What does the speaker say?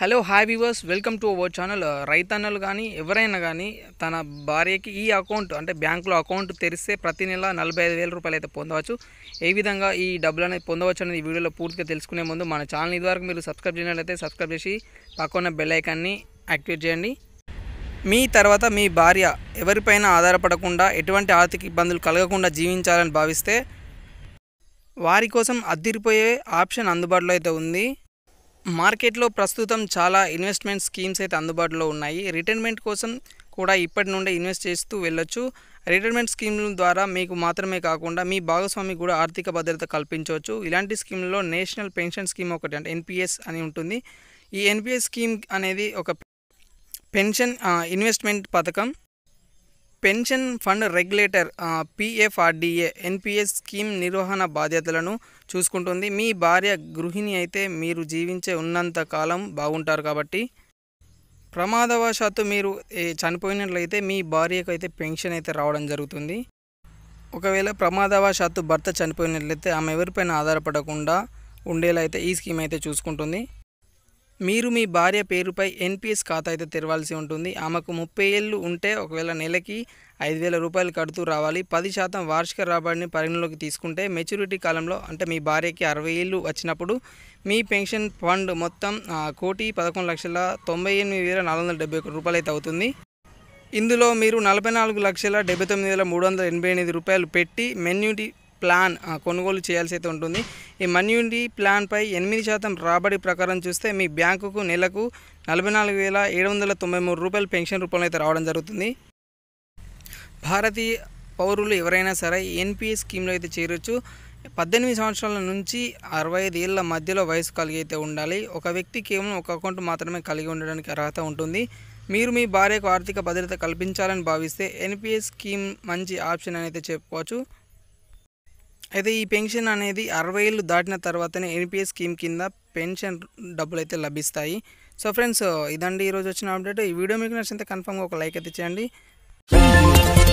hello hi viewers welcome to our channel రైతన్నలు కానీ ఎవరైనా కానీ తన భార్యకి ఈ అకౌంట్ అంటే బ్యాంకులో అకౌంట్ తెరిస్తే ప్రతి నెల నలభై ఐదు వేల రూపాయలు అయితే పొందవచ్చు ఏ విధంగా ఈ డబ్బులు అనేది పొందవచ్చు అనేది వీడియోలో పూర్తిగా తెలుసుకునే ముందు మన ఛానల్ ఇదివరకు మీరు సబ్స్క్రైబ్ చేసినట్లయితే సబ్స్క్రైబ్ చేసి పక్కన బెల్లైకాన్ని యాక్టివేట్ చేయండి మీ తర్వాత మీ భార్య ఎవరిపైన ఆధారపడకుండా ఎటువంటి ఆర్థిక ఇబ్బందులు కలగకుండా జీవించాలని భావిస్తే వారి కోసం అద్దిరిపోయే ఆప్షన్ అందుబాటులో అయితే ఉంది మార్కెట్లో ప్రస్తుతం చాలా ఇన్వెస్ట్మెంట్ స్కీమ్స్ అయితే అందుబాటులో ఉన్నాయి రిటైర్మెంట్ కోసం కూడా ఇప్పటి నుండే ఇన్వెస్ట్ చేస్తూ వెళ్ళొచ్చు రిటైర్మెంట్ స్కీమ్ల ద్వారా మీకు మాత్రమే కాకుండా మీ భాగస్వామి కూడా ఆర్థిక భద్రత కల్పించవచ్చు ఇలాంటి స్కీమ్లో నేషనల్ పెన్షన్ స్కీమ్ ఒకటి అంటే ఎన్పిఎస్ అని ఉంటుంది ఈ ఎన్పిఎస్ స్కీమ్ అనేది ఒక పెన్షన్ ఇన్వెస్ట్మెంట్ పథకం pension fund regulator PFRDA NPS scheme నిర్వహణ బాధ్యతలను చూసుకుంటుంది మీ భార్య గృహిణి అయితే మీరు జీవించే ఉన్నంత కాలం బాగుంటారు కాబట్టి ప్రమాదవశాత్తు మీరు చనిపోయినట్లయితే మీ భార్యకు అయితే పెన్షన్ అయితే రావడం జరుగుతుంది ఒకవేళ ప్రమాదవశాత్తు భర్త చనిపోయినట్లయితే ఆమె ఎవరిపైన ఆధారపడకుండా ఉండేలా అయితే ఈ స్కీమ్ అయితే చూసుకుంటుంది మీరు మీ భార్య పేరుపై ఎన్పిఎస్ ఖాతా అయితే తెరవాల్సి ఉంటుంది ఆమెకు ముప్పై ఏళ్ళు ఉంటే ఒకవేళ నెలకి ఐదు వేల రూపాయలు కడుతూ రావాలి పది శాతం వార్షిక రాబడిని పరిగణలోకి తీసుకుంటే మెచ్యూరిటీ కాలంలో అంటే మీ భార్యకి అరవై ఏళ్ళు వచ్చినప్పుడు మీ పెన్షన్ ఫండ్ మొత్తం కోటి పదకొండు లక్షల తొంభై ఎనిమిది వేల నాలుగు వందల డెబ్బై ఒకటి రూపాయలు అయితే అవుతుంది ఇందులో మీరు నలభై నాలుగు లక్షల డెబ్బై తొమ్మిది వేల మూడు వందల ఎనభై ఎనిమిది రూపాయలు పెట్టి మెన్యూటీ ప్లాన్ కొనుగోలు చేయాల్సి అయితే ఉంటుంది ఈ మన్యుండి ప్లాన్పై ఎనిమిది శాతం రాబడి ప్రకారం చూస్తే మీ బ్యాంకుకు నెలకు నలభై నాలుగు వేల ఏడు వందల తొంభై మూడు రూపాయలు పెన్షన్ రూపంలో అయితే రావడం జరుగుతుంది భారతీయ పౌరులు ఎవరైనా సరే ఎన్పిఎస్ స్కీమ్లో అయితే చేరొచ్చు పద్దెనిమిది సంవత్సరాల నుంచి అరవై ఐదు ఏళ్ళ మధ్యలో వయసు కలిగి అయితే ఉండాలి ఒక వ్యక్తి కేవలం ఒక అకౌంట్ మాత్రమే కలిగి ఉండడానికి అర్హత ఉంటుంది మీరు మీ భార్యకు ఆర్థిక భద్రత కల్పించాలని భావిస్తే ఎన్పిఎస్ స్కీమ్ మంచి ఆప్షన్ అని అయితే చెప్పుకోవచ్చు అయితే ఈ పెన్షన్ అనేది అరవై ఏళ్ళు దాటిన తర్వాతనే ఎన్పిఎస్ స్కీమ్ కింద పెన్షన్ డబ్బులు అయితే లభిస్తాయి సో ఫ్రెండ్స్ ఇదండి ఈరోజు వచ్చిన అప్డేట్ ఈ వీడియో మీకు నచ్చితే కన్ఫామ్గా ఒక లైక్ అయితే చేయండి